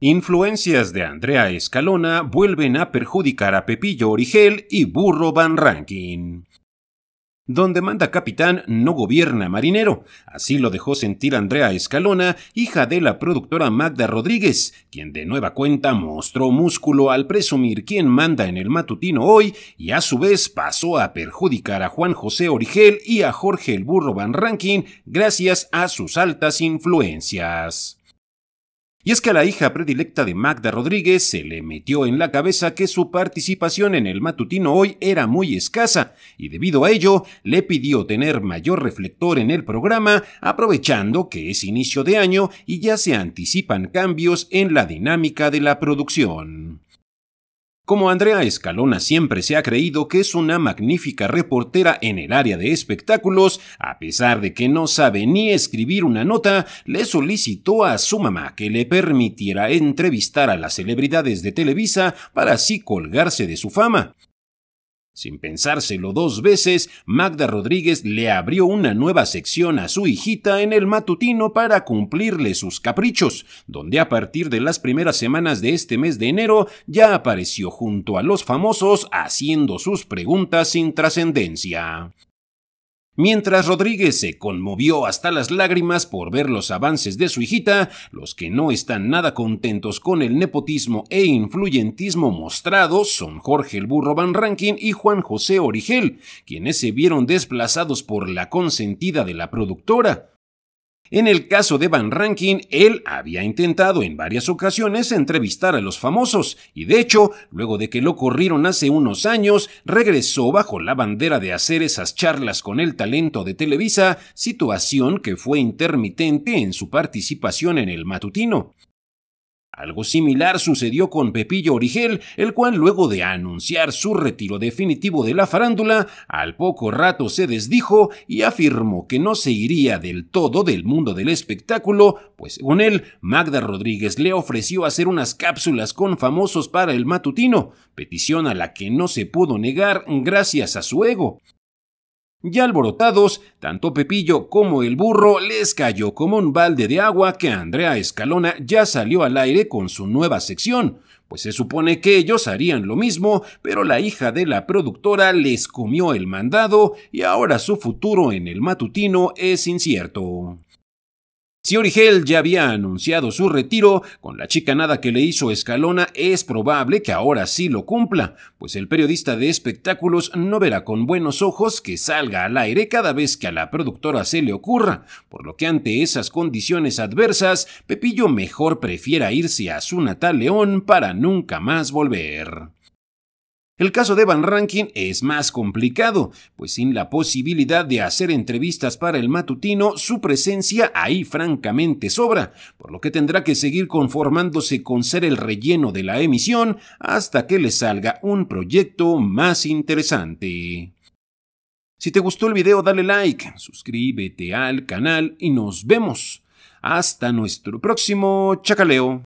Influencias de Andrea Escalona vuelven a perjudicar a Pepillo Origel y Burro Van Rankin. Donde manda capitán no gobierna marinero. Así lo dejó sentir Andrea Escalona, hija de la productora Magda Rodríguez, quien de nueva cuenta mostró músculo al presumir quién manda en el matutino hoy y a su vez pasó a perjudicar a Juan José Origel y a Jorge el Burro Van Rankin gracias a sus altas influencias. Y es que a la hija predilecta de Magda Rodríguez se le metió en la cabeza que su participación en el matutino hoy era muy escasa y debido a ello le pidió tener mayor reflector en el programa aprovechando que es inicio de año y ya se anticipan cambios en la dinámica de la producción. Como Andrea Escalona siempre se ha creído que es una magnífica reportera en el área de espectáculos, a pesar de que no sabe ni escribir una nota, le solicitó a su mamá que le permitiera entrevistar a las celebridades de Televisa para así colgarse de su fama. Sin pensárselo dos veces, Magda Rodríguez le abrió una nueva sección a su hijita en el matutino para cumplirle sus caprichos, donde a partir de las primeras semanas de este mes de enero ya apareció junto a los famosos haciendo sus preguntas sin trascendencia. Mientras Rodríguez se conmovió hasta las lágrimas por ver los avances de su hijita, los que no están nada contentos con el nepotismo e influyentismo mostrado son Jorge el Burro Van Rankin y Juan José Origel, quienes se vieron desplazados por la consentida de la productora. En el caso de Van Rankin, él había intentado en varias ocasiones entrevistar a los famosos y de hecho, luego de que lo corrieron hace unos años, regresó bajo la bandera de hacer esas charlas con el talento de Televisa, situación que fue intermitente en su participación en el matutino. Algo similar sucedió con Pepillo Origel, el cual luego de anunciar su retiro definitivo de la farándula, al poco rato se desdijo y afirmó que no se iría del todo del mundo del espectáculo, pues según él, Magda Rodríguez le ofreció hacer unas cápsulas con famosos para el matutino, petición a la que no se pudo negar gracias a su ego. Ya alborotados, tanto Pepillo como el burro les cayó como un balde de agua que Andrea Escalona ya salió al aire con su nueva sección, pues se supone que ellos harían lo mismo, pero la hija de la productora les comió el mandado y ahora su futuro en el matutino es incierto. Si Origel ya había anunciado su retiro, con la chicanada que le hizo Escalona es probable que ahora sí lo cumpla, pues el periodista de espectáculos no verá con buenos ojos que salga al aire cada vez que a la productora se le ocurra, por lo que ante esas condiciones adversas, Pepillo mejor prefiera irse a su natal León para nunca más volver. El caso de Van Rankin es más complicado, pues sin la posibilidad de hacer entrevistas para el matutino, su presencia ahí francamente sobra, por lo que tendrá que seguir conformándose con ser el relleno de la emisión hasta que le salga un proyecto más interesante. Si te gustó el video dale like, suscríbete al canal y nos vemos. Hasta nuestro próximo chacaleo.